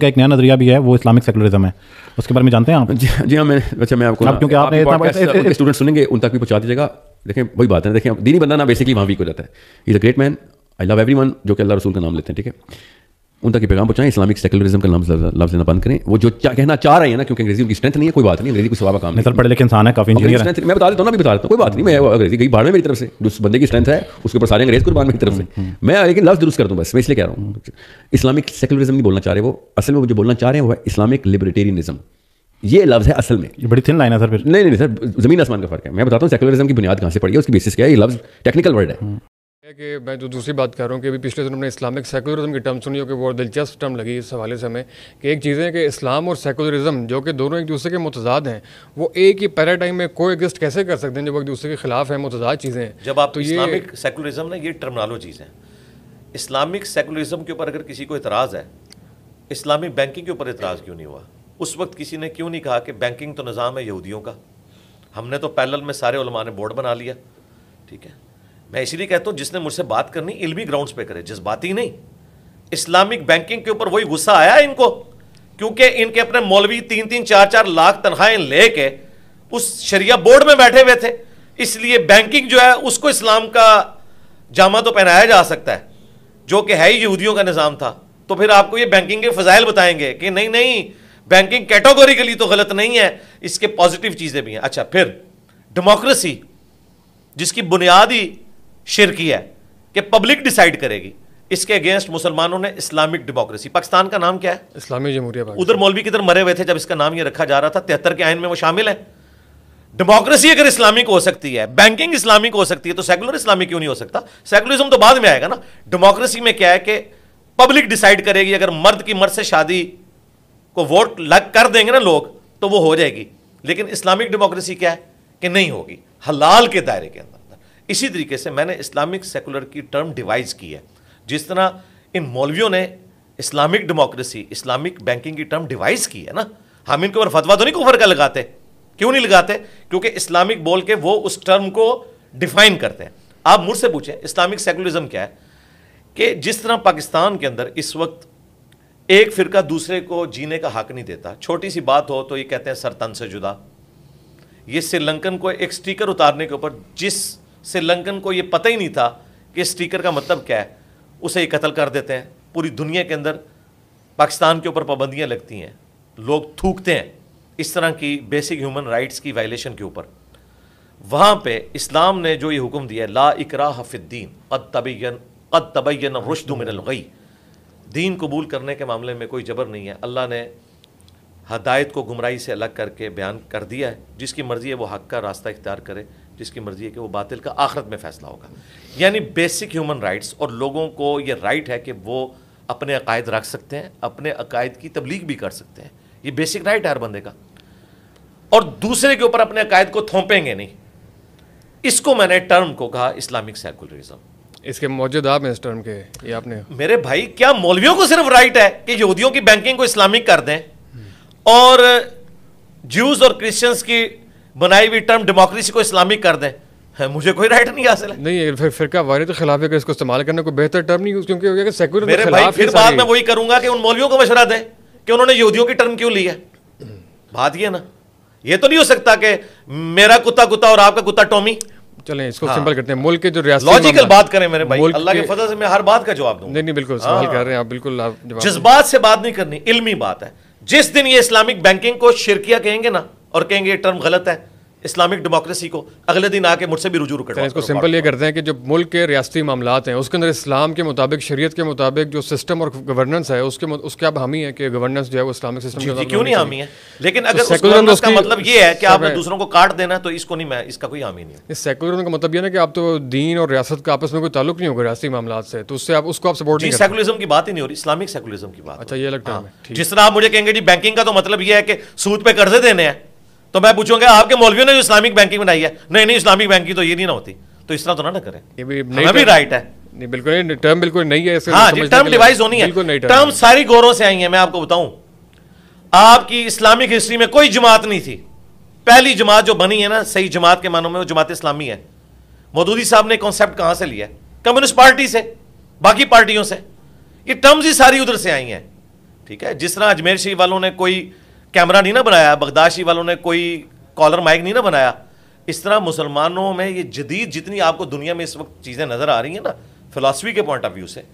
का एक नया नजरिया भी है वो इस्लामिक सेकुलरिज्म है उसके बारे में जानते हैं आप जी, जी हाँ मैं अच्छा मैं आपको आप क्योंकि आपने स्टूडेंट सुनेंगे उन तक भी पहुँचा दीजिएगा देखें वही बात है देखें दीनी बंदा ना बेसिकली वहाँ वीक हो जाता है is a great man I love every जो कि अल्लाह रसूल का नाम लेते हैं ठीक है उन तक पैगाम पहुंचाएं इस्लामिक सेकुलरिज्म का लफ्ज लेना बंद करें वो जो कहना चाह रहे हैं ना क्योंकि अंग्रेजी उनकी स्ट्रेंथ नहीं है कोई बात नहीं अंग्रेजी को सवाल काम पढ़े लिखे इंसान है काफी इंजीनियर है मैं बता देता हूँ ना भी बता देता हूँ कोई बात नहीं मैं अंग्रेजी कहीं बाढ़ में मेरी तरफ से उस बंदे की स्ट्रेंथ है उसके ऊपर सारे अंग्रेज कुर्बान मेरी तरफ से हम्म, हम्म। मैं लेकिन लफ्ज दुरुस्त कर दूँ बस मैं इसलिए कह रहा हूँ इस्लामिक सेकुलरिज्म नहीं बोलना चाह रहे वो असल में वो जो बोलना चाह रहे हैं वो इस्लामिक लिबरेटेरियनिज्म ये लफ्ज है असल में ये बड़ी थिन लाइन है सर फिर नहीं नहीं सर जमीन आसमान का फर्क है मैं बताता हूँ सेकुलरिज्म की बुनियाद कहाँ से पड़ी है उसकी बेसिस क्या है ये लफ्ज टेक्निकल वर्ड है हम्म। है कि मैं जो दूसरी बात कर रहा हूँ कि अभी पिछले दिन हमने इस्लामिक सेकुलरिज्म की टर्म सुनी हो कि वो दिलचस्प टर्म लगी इस हवाले से हमें कि एक चीज़ है कि इस्लाम और सेकुलरिज्म जो कि दोनों एक दूसरे के मुतजाद हैं वो एक ही पैराटाइम में को एग्जिस्ट कैसे कर सकते हैं जब एक दूसरे के खिलाफ है मुतजाद चीज़ें हैं जब आप तो इस्लामिक सेकुलरिज्म ना ये टर्मनोलॉजीज़ हैं इस्लामिक सेकुलरिज्म के ऊपर अगर किसी को इतराज़ है इस्लामिक बैंकिंग के ऊपर इतराज़ क्यों नहीं हुआ उस वक्त किसी ने क्यों नहीं कहा कि बैंकिंग तो निज़ाम है यहूदियों का हमने तो पैरल में सारे ने बोर्ड बना लिया ठीक है मैं इसीलिए कहता हूं जिसने मुझसे बात करनी इलमी ग्राउंड पे करे जिस बात ही नहीं इस्लामिक बैंकिंग के ऊपर वही गुस्सा आया इनको क्योंकि इनके अपने मौलवी तीन तीन चार चार लाख तनखाएं लेके उस शरिया बोर्ड में बैठे हुए थे इसलिए बैंकिंग जो है उसको इस्लाम का जामा तो पहनाया जा सकता है जो कि है ही यहूदियों का निज़ाम था तो फिर आपको ये बैंकिंग के फजाइल बताएंगे कि नहीं नहीं बैंकिंग कैटेगोरी के लिए तो गलत नहीं है इसके पॉजिटिव चीज़ें भी हैं अच्छा फिर डेमोक्रेसी जिसकी बुनियादी शेयर किया है कि पब्लिक डिसाइड करेगी इसके अगेंस्ट मुसलमानों ने इस्लामिक डेमोक्रेसी पाकिस्तान का नाम क्या है इस्लामिक जमहूरिया उधर मौलवी किधर मरे हुए थे जब इसका नाम ये रखा जा रहा था तिहत्तर के आयन में वो शामिल है डेमोक्रेसी अगर इस्लामिक हो सकती है बैंकिंग इस्लामिक हो सकती है तो सेकुलर इस्लामिक क्यों नहीं हो सकता सेकुलरिज्म तो बाद में आएगा ना डेमोक्रेसी में क्या है कि पब्लिक डिसाइड करेगी अगर मर्द की मर्द से शादी को वोट लग कर देंगे ना लोग तो वो हो जाएगी लेकिन इस्लामिक डेमोक्रेसी क्या है कि नहीं होगी हलाल के दायरे के अंदर इसी तरीके से मैंने इस्लामिक सेकुलर की टर्म डिवाइज की है जिस तरह इन मौलवियों ने इस्लामिक डेमोक्रेसी इस्लामिक बैंकिंग की टर्म डिवाइज की है ना हम इनके ऊपर फतवा तो नहीं कुफर का लगाते क्यों नहीं लगाते क्योंकि इस्लामिक बोल के वो उस टर्म को डिफाइन करते हैं आप मुझसे पूछें इस्लामिक सेकुलरिज्म क्या है कि जिस तरह पाकिस्तान के अंदर इस वक्त एक फ़िरका दूसरे को जीने का हक नहीं देता छोटी सी बात हो तो ये कहते हैं सरतन से जुदा ये श्रीलंकन को एक स्टीकर उतारने के ऊपर जिस श्रीलंकन को ये पता ही नहीं था कि स्टीकर का मतलब क्या है उसे ये कत्ल कर देते हैं पूरी दुनिया के अंदर पाकिस्तान के ऊपर पाबंदियाँ लगती हैं लोग थूकते हैं इस तरह की बेसिक ह्यूमन राइट्स की वायलेशन के ऊपर वहाँ पे इस्लाम ने जो ये हुक्म दिया ला इकरा हफिद्दीन कद तबैन कद तबैन गई दीन कबूल करने के मामले में कोई जबर नहीं है अल्लाह ने हदायत को गुमराही से अलग करके बयान कर दिया है जिसकी मर्ज़ी है वो हक का रास्ता इख्तियार करे जिसकी मर्जी है कि वो बातिल का आखरत में फैसला होगा यानी बेसिक ह्यूमन राइट्स और लोगों को ये राइट है कि वो अपने अकायद रख सकते हैं अपने अकायद की तबलीग भी कर सकते हैं ये बेसिक राइट है हर बंदे का और दूसरे के ऊपर अपने अकायद को थोपेंगे नहीं इसको मैंने टर्म को कहा इस्लामिक सेकुलरिज्म इसके मौजूद आप इस टर्म के ये आपने मेरे भाई क्या मौलवियों को सिर्फ राइट है कि यहूदियों की बैंकिंग को इस्लामिक कर दें और ज्यूज और क्रिश्चियंस की बनाई हुई टर्म डेमोक्रेसी को इस्लामिक कर दें मुझे कोई राइट नहीं हासिल है नहीं फिर फिरका वारी तो खिलाफ है कि इसको इस्तेमाल करने को बेहतर टर्म नहीं क्योंकि सेकुलर मेरे भाई फिर बाद में वही करूंगा कि उन मौलवियों को मशरा दें कि उन्होंने यहूदियों की टर्म क्यों ली है बात यह ना ये तो नहीं हो सकता कि मेरा कुत्ता कुत्ता और आपका कुत्ता टॉमी चलें इसको हाँ। सिंपल करते हैं मुल्क के जो रियासत लॉजिकल बात करें मेरे भाई अल्लाह के, के फजल से मैं हर बात का जवाब दूंगा नहीं नहीं बिल्कुल सवाल हाँ। कर रहे हैं आप बिल्कुल जिस बात से बात नहीं करनी इल्मी बात है जिस दिन ये इस्लामिक बैंकिंग को शिरकिया कहेंगे ना और कहेंगे ये टर्म गलत है इस्लामिक डेमोक्रेसी को अगले दिन आके मुझसे भी रुजू करते तो हैं इसको सिंपल ये करते हैं कि जो मुल्क के रियाती मामला हैं उसके अंदर इस्लाम के मुताबिक शरीयत के मुताबिक जो सिस्टम और गवर्नेंस है उसके उसके अब हामी है कि गवर्नेंस जो है वो इस्लामिक सिस्टम जी, क्यों नहीं हामी है लेकिन तो अगर सेकुलर मतलब का मतलब ये है कि आपने दूसरों को काट देना तो इसको नहीं मैं इसका कोई हामी नहीं है सेकुलर का मतलब यह ना कि आप तो दीन और रियासत का आपस में कोई ताल्लुक नहीं होगा रियाती मामला से तो उससे आप उसको आप सपोर्ट नहीं सेकुलरिज्म की बात ही नहीं हो रही इस्लामिक सेकुलरिज्म की बात अच्छा ये लगता हाँ। है जिस तरह आप मुझे कहेंगे जी बैंकिंग का तो मतलब यह है कि सूद पे कर्जे देने हैं तो मैं पूछूंगा आपके मौलवियों ने जो इस्लामिक बैंकिंग बनाई है नहीं नहीं इस्लामिक बैंकिंग तो ये नहीं ना होती तो इस तरह तो ना ना करें ये भी नहीं भी राइट है नहीं बिल्कुल नहीं टर्म बिल्कुल नहीं है ऐसे हाँ जी टर्म डिवाइस होनी है टर्म सारी गौरों से आई है मैं आपको बताऊं आपकी इस्लामिक हिस्ट्री में कोई जमात नहीं थी पहली जमात जो बनी है ना सही जमात के मानों में वो जमात इस्लामी है मोदूदी साहब ने कॉन्सेप्ट कहां से लिया कम्युनिस्ट पार्टी से बाकी पार्टियों से ये टर्म्स ही सारी उधर से आई हैं ठीक है जिस तरह अजमेर शरीफ वालों ने कोई कैमरा नहीं ना बनाया बगदाशी वालों ने कोई कॉलर माइक नहीं ना बनाया इस तरह मुसलमानों में ये जदीद जितनी आपको दुनिया में इस वक्त चीज़ें नज़र आ रही हैं ना फिलासफी के पॉइंट ऑफ व्यू से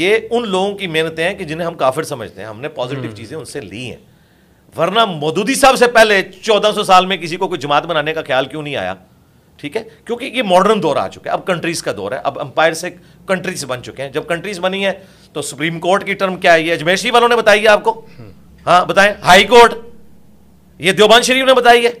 ये उन लोगों की मेहनतें हैं कि जिन्हें हम काफिर समझते हैं हमने पॉजिटिव हम्म। चीज़ें उनसे ली हैं वरना मोदूदी साहब से पहले 1400 साल में किसी को कोई जमात बनाने का ख्याल क्यों नहीं आया ठीक है क्योंकि ये मॉडर्न दौर आ चुका है अब कंट्रीज का दौर है अब अंपायर से कंट्रीज बन चुके हैं जब कंट्रीज बनी है तो सुप्रीम कोर्ट की टर्म क्या है ये अजमेशी वालों ने बताई है आपको हम्म। हाँ बताएं हाई कोर्ट ये देवबंद शरीफ ने बताई है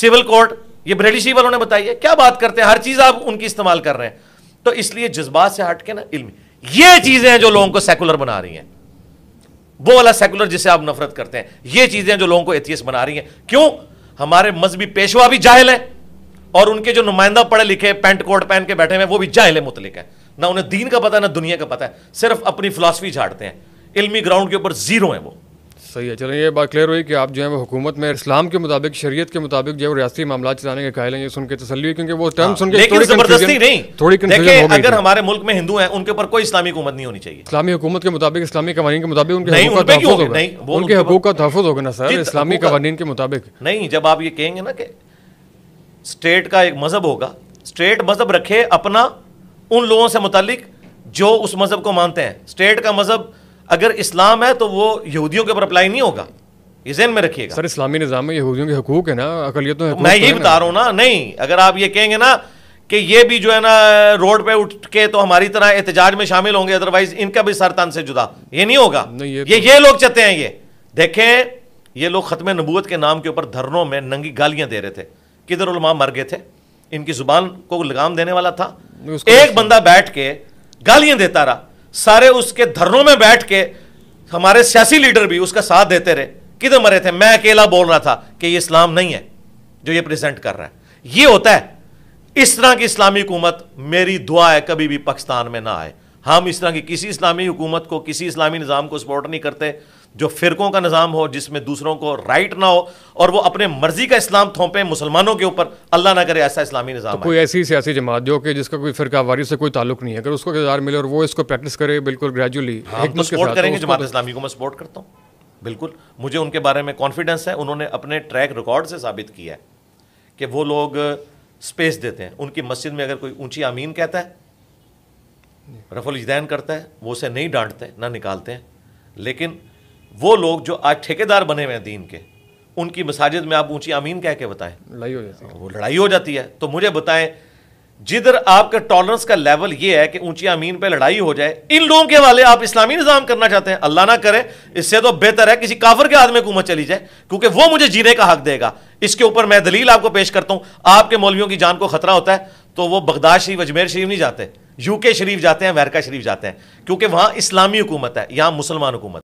सिविल कोर्ट ये बरेली शरीफ वालों ने बताई है क्या बात करते हैं हर चीज आप उनकी इस्तेमाल कर रहे हैं तो इसलिए जज्बात से हट के ना इल्म ये चीजें हैं जो लोगों को सेकुलर बना रही हैं वो वाला सेकुलर जिसे आप नफरत करते हैं ये चीजें जो लोगों को एथियस बना रही हैं क्यों हमारे मजहबी पेशवा भी जाहिल है और उनके जो नुमाइंदा पढ़े लिखे पेंट कोट पहन के बैठे हुए वो भी जाहिल मुतलिक है ना उन्हें दीन का पता है ना दुनिया का पता है सिर्फ अपनी फिलासफी झाड़ते हैं इल्मी ग्राउंड के ऊपर जीरो हैं वो सही है चलें ये बात क्लियर हुई कि आप जो है वो हुकूमत में इस्लाम के मुताबिक शरीयत के मुताबिक जो है रियासती मामला चलाने के कायल हैं ये सुन तसली क्योंकि वो टर्म हाँ, सुन के थोड़ी जबरदस्ती नहीं थोड़ी कंफ्यूजन अगर हमारे मुल्क में हिंदू हैं उनके ऊपर कोई इस्लामी हुकूमत नहीं होनी चाहिए इस्लामी हुकूमत के मुताबिक इस्लामी कवानी के मुताबिक उनके उनके हकूक का तहफ़ होगा ना सर इस्लामी कवानी के मुताबिक नहीं जब आप ये कहेंगे ना कि स्टेट का एक मजहब होगा स्टेट मजहब रखे अपना उन लोगों से मुतलिक जो उस मजहब को मानते हैं स्टेट का मजहब अगर इस्लाम है तो वो यहूदियों के ऊपर अप्लाई नहीं होगा ये जहन में रखिएगा सर इस्लामी निज़ाम में यहूदियों के हकूक है ना अकलियत तो मैं यही बता रहा हूँ ना नहीं अगर आप ये कहेंगे ना कि ये भी जो है ना रोड पे उठ के तो हमारी तरह एहतजाज में शामिल होंगे अदरवाइज इनका भी सरतान से जुदा ये नहीं होगा ये, ये तो- ये लोग चाहते हैं ये देखें ये लोग ख़त्म नबूत के नाम के ऊपर धरनों में नंगी गालियां दे रहे थे किधर उलमा मर गए थे इनकी जुबान को लगाम देने वाला था एक बंदा बैठ के गालियां देता रहा सारे उसके धरनों में बैठ के हमारे सियासी लीडर भी उसका साथ देते रहे किधर मरे थे मैं अकेला बोल रहा था कि ये इस्लाम नहीं है जो ये प्रेजेंट कर रहा है ये होता है इस तरह की इस्लामी हुकूमत मेरी दुआ है कभी भी पाकिस्तान में ना आए हम इस तरह की किसी इस्लामी हुकूमत को किसी इस्लामी निज़ाम को सपोर्ट नहीं करते जो फिरकों का निज़ाम हो जिसमें दूसरों को राइट ना हो और वो अपने मर्जी का इस्लाम थोपे मुसलमानों के ऊपर अल्लाह ना करे ऐसा इस्लामी निज़ाम तो कोई ऐसी सियासी जमात जो कि जिसका कोई वारी से कोई ताल्लुक नहीं है अगर उसको किरदार मिले और वो इसको प्रैक्टिस करे बिल्कुल ग्रेजुअली हाँ, हम तो सपोर्ट करेंगे तो जमात तो- इस्लामी को मैं सपोर्ट करता हूँ बिल्कुल मुझे उनके बारे में कॉन्फिडेंस है उन्होंने अपने ट्रैक रिकॉर्ड से साबित किया है कि वो लोग स्पेस देते हैं उनकी मस्जिद में अगर कोई ऊंची अमीन कहता है रफुल करता है वो उसे नहीं डांटते ना निकालते हैं लेकिन वो लोग जो आज ठेकेदार बने हुए हैं दीन के उनकी मसाजिद में आप ऊंची आमीन कह के बताएं लड़ाई हो जाती है वो लड़ाई हो जाती है तो मुझे बताएं जिधर आपका टॉलरेंस का लेवल ये है कि ऊंची अमीन पे लड़ाई हो जाए इन लोगों के वाले आप इस्लामी निज़ाम करना चाहते हैं अल्लाह ना करे इससे तो बेहतर है किसी काफर के आदमी हुकूमत चली जाए क्योंकि वो मुझे जीने का हक देगा इसके ऊपर मैं दलील आपको पेश करता हूं आपके मौलवियों की जान को खतरा होता है तो वो बगदाद शरीफ अजमेर शरीफ नहीं जाते यूके शरीफ जाते हैं अमेरिका शरीफ जाते हैं क्योंकि वहां इस्लामी हुकूमत है यहां मुसलमान हुकूमत